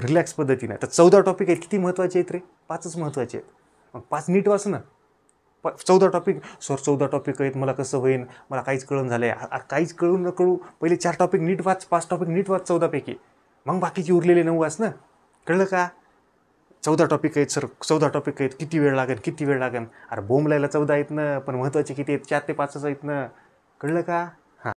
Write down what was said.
relax पद्धतीने तर चौदा टॉपिक आहेत किती महत्त्वाचे आहेत रे पाचच महत्त्वाचे आहेत मग पाच नीट वाच ना प चौदा टॉपिक सर चौदा टॉपिक आहेत मला कसं होईन मला काहीच कळून झालं आहे काहीच कळून न कळू पहिले चार टॉपिक नीट वाच पाच टॉपिक नीट वाच चौदापैकी मग बाकीचे उरलेले नऊ वाच ना कळलं का चौदा टॉपिक आहेत सर चौदा टॉपिक आहेत किती वेळ लागेल किती वेळ लागेल अरे बोंबलायला चौदा आहेत ना पण महत्त्वाचे किती आहेत चार ते पाचच आहेत ना कळलं का